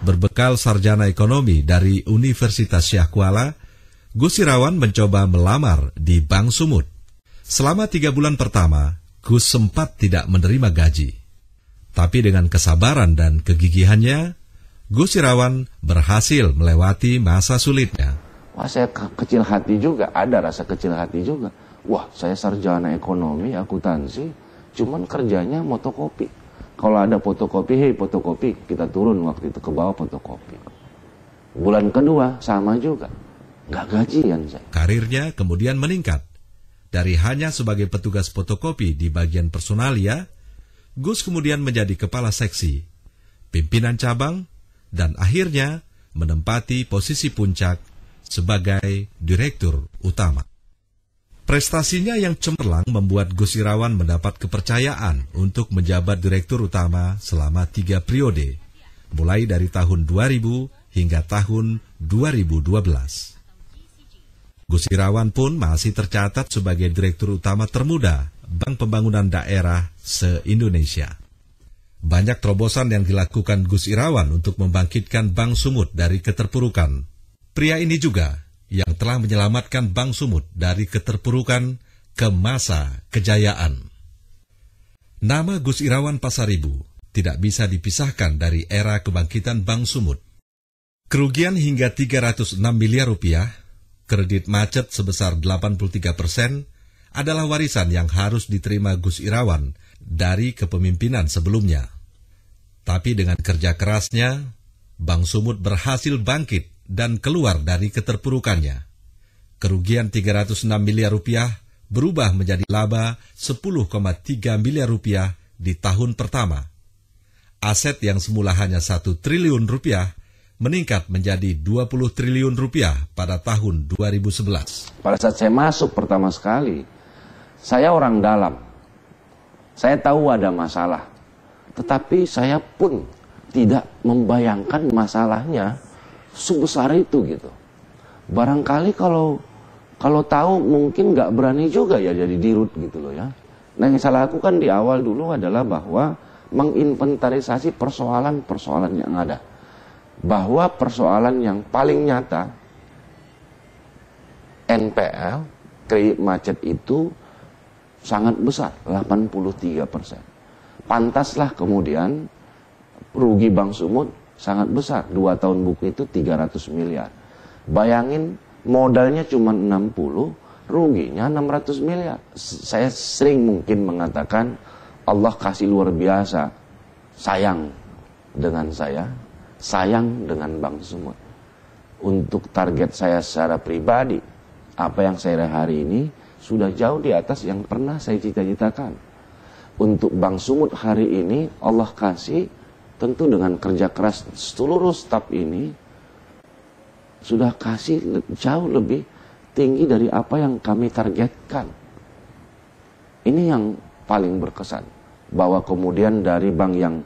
Berbekal sarjana ekonomi dari Universitas Syah Kuala, Gus Irawan mencoba melamar di Bank Sumut. Selama tiga bulan pertama, Gus sempat tidak menerima gaji. Tapi dengan kesabaran dan kegigihannya, Gus Irawan berhasil melewati masa sulitnya. Wah saya kecil hati juga, ada rasa kecil hati juga. Wah saya sarjana ekonomi, akuntansi, cuman kerjanya motokopi kalau ada fotokopi, hei fotokopi, kita turun waktu itu ke bawah fotokopi. Bulan kedua sama juga, nggak gajian saya. Karirnya kemudian meningkat. Dari hanya sebagai petugas fotokopi di bagian personalia, Gus kemudian menjadi kepala seksi, pimpinan cabang, dan akhirnya menempati posisi puncak sebagai direktur utama. Prestasinya yang cemerlang membuat Gus Irawan mendapat kepercayaan untuk menjabat direktur utama selama tiga periode, mulai dari tahun 2000 hingga tahun 2012. Gus Irawan pun masih tercatat sebagai direktur utama termuda Bank Pembangunan Daerah se-Indonesia. Banyak terobosan yang dilakukan Gus Irawan untuk membangkitkan Bank Sumut dari keterpurukan. Pria ini juga yang telah menyelamatkan Bang Sumut dari keterpurukan ke masa kejayaan. Nama Gus Irawan Pasaribu tidak bisa dipisahkan dari era kebangkitan Bang Sumut. Kerugian hingga 306 miliar rupiah, kredit macet sebesar 83 persen, adalah warisan yang harus diterima Gus Irawan dari kepemimpinan sebelumnya. Tapi dengan kerja kerasnya, Bang Sumut berhasil bangkit dan keluar dari keterpurukannya. Kerugian 306 miliar rupiah berubah menjadi laba 10,3 miliar rupiah di tahun pertama. Aset yang semula hanya 1 triliun rupiah meningkat menjadi 20 triliun rupiah pada tahun 2011. Pada saat saya masuk pertama sekali, saya orang dalam. Saya tahu ada masalah. Tetapi saya pun tidak membayangkan masalahnya sebesar itu gitu. Barangkali kalau kalau tahu mungkin nggak berani juga ya jadi dirut gitu loh ya. Nah yang saya lakukan di awal dulu adalah bahwa menginventarisasi persoalan-persoalan yang ada. Bahwa persoalan yang paling nyata NPL, kredit macet itu sangat besar, 83 persen. Pantaslah kemudian rugi Bank Sumut sangat besar. Dua tahun buku itu 300 miliar. Bayangin modalnya cuma 60, ruginya 600 miliar. Saya sering mungkin mengatakan Allah kasih luar biasa sayang dengan saya, sayang dengan Bang Sumut. Untuk target saya secara pribadi, apa yang saya hari ini sudah jauh di atas yang pernah saya cita-citakan. Untuk Bang Sumut hari ini Allah kasih tentu dengan kerja keras seluruh staf ini sudah kasih jauh lebih tinggi dari apa yang kami targetkan. Ini yang paling berkesan bahwa kemudian dari bank yang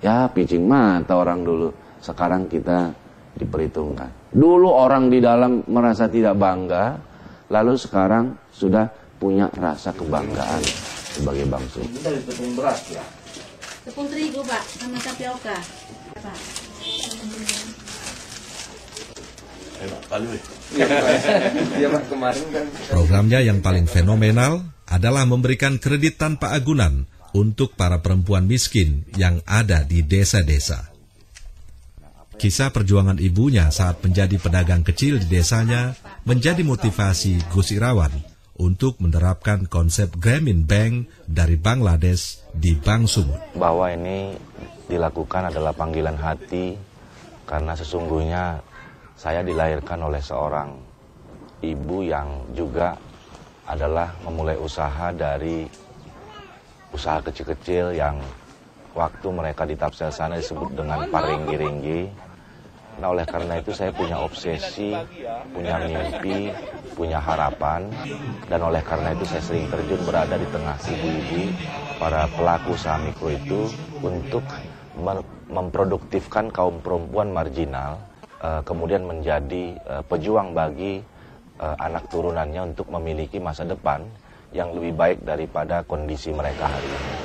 ya picing mata orang dulu sekarang kita diperhitungkan. Dulu orang di dalam merasa tidak bangga, lalu sekarang sudah punya rasa kebanggaan sebagai bangsa. Kita dari ya tepung terigu pak sama tapioka iya, pak iya, kan. Programnya yang paling fenomenal adalah memberikan kredit tanpa agunan untuk para perempuan miskin yang ada di desa-desa. Kisah perjuangan ibunya saat menjadi pedagang kecil di desanya menjadi motivasi Gus Irawan untuk menerapkan konsep Grameen Bank dari Bangladesh di Bank Sumut. Bahwa ini dilakukan adalah panggilan hati karena sesungguhnya saya dilahirkan oleh seorang ibu yang juga adalah memulai usaha dari usaha kecil-kecil yang waktu mereka di Tapsel sana disebut dengan paringgi-ringgi. Nah oleh karena itu saya punya obsesi, punya mimpi, punya harapan dan oleh karena itu saya sering terjun berada di tengah ibu-ibu para pelaku saham mikro itu untuk memproduktifkan kaum perempuan marginal eh, kemudian menjadi eh, pejuang bagi eh, anak turunannya untuk memiliki masa depan yang lebih baik daripada kondisi mereka hari ini.